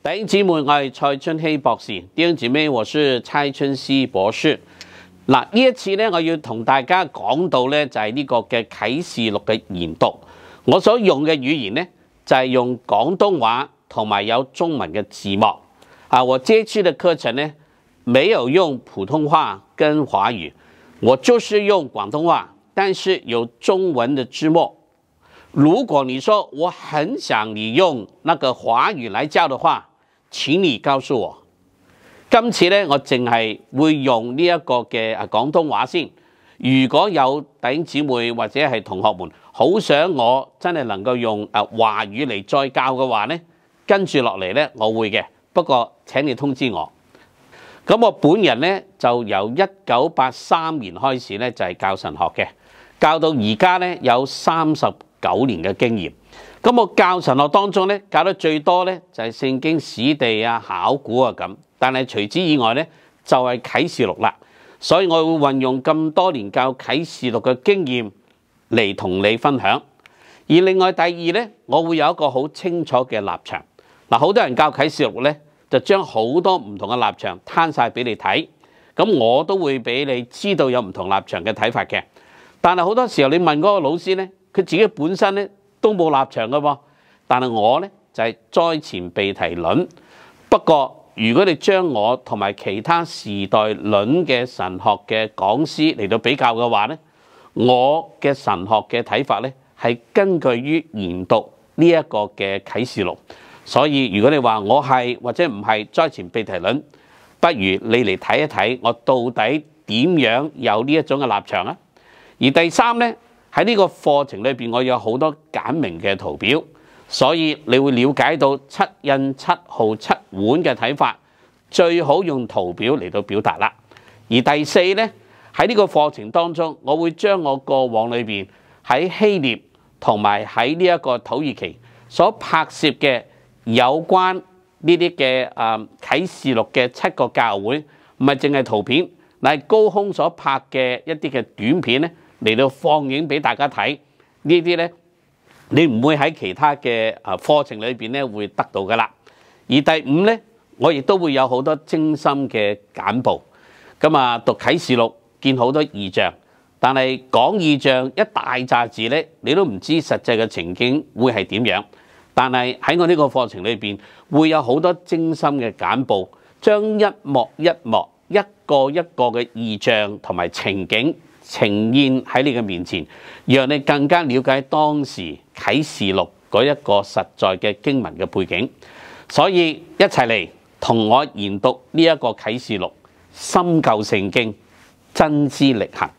弟兄姊妹，我系蔡春熙博士；弟兄姊妹，我是蔡春熙博士。嗱，呢一次咧，我要同大家讲到咧，就系呢个嘅启示录嘅研读。我所用嘅语言咧，就系用广东话同埋有中文嘅字幕。啊，我这次嘅课程咧，没有用普通话跟华语，我就是用广东话，但是有中文嘅字幕。如果你说我很想你用那个华语来教的话，你而教書，今次咧我淨係會用呢一個嘅啊廣東話先。如果有弟兄姊妹或者係同學們好想我真係能夠用啊華語嚟再教嘅話咧，跟住落嚟咧，我會嘅。不過請你通知我。咁我本人咧就由一九八三年開始咧就係教神學嘅，教到而家咧有三十。九年嘅经验，咁我教神学当中咧教得最多咧就系圣经史地啊、考古啊咁，但系除此以外咧就系启示录啦，所以我会运用咁多年教启示录嘅经验嚟同你分享。而另外第二咧，我会有一个好清楚嘅立场。嗱，好多人教启示录咧就将好多唔同嘅立场摊晒俾你睇，咁我都会俾你知道有唔同立场嘅睇法嘅。但系好多时候你问嗰个老师咧？佢自己本身咧都冇立場嘅喎，但系我咧就係災前被提論。不過如果你將我同埋其他時代論嘅神學嘅講師嚟到比較嘅話咧，我嘅神學嘅睇法咧係根據於研讀呢一個嘅啟示錄。所以如果你話我係或者唔係災前被提論，不如你嚟睇一睇我到底點樣有呢一種嘅立場啊。而第三呢，喺呢個課程裏面，我有好多簡明嘅圖表，所以你會了解到七印、七號、七碗嘅睇法，最好用圖表嚟到表達啦。而第四呢，喺呢個課程當中，我會將我過往裏面喺希臘同埋喺呢一個土耳其所拍攝嘅有關呢啲嘅啊啟示錄嘅七個教會，唔係淨係圖片，乃高空所拍嘅一啲嘅短片咧。嚟到放映俾大家睇，呢啲咧你唔會喺其他嘅啊課程裏邊咧會得到噶啦。而第五咧，我亦都會有好多精心嘅簡報。咁啊，讀啟示錄見好多異象，但係講異象一大扎字咧，你都唔知實際嘅情景會係點樣。但係喺我呢個課程裏邊，會有好多精心嘅簡報，將一幕一幕、一個一個嘅異象同埋情景。呈現喺你嘅面前，讓你更加了解當時《啟示錄》嗰一個實在嘅經文嘅背景。所以一齊嚟同我研讀呢一個《啟示錄》，深究聖經，真知力行。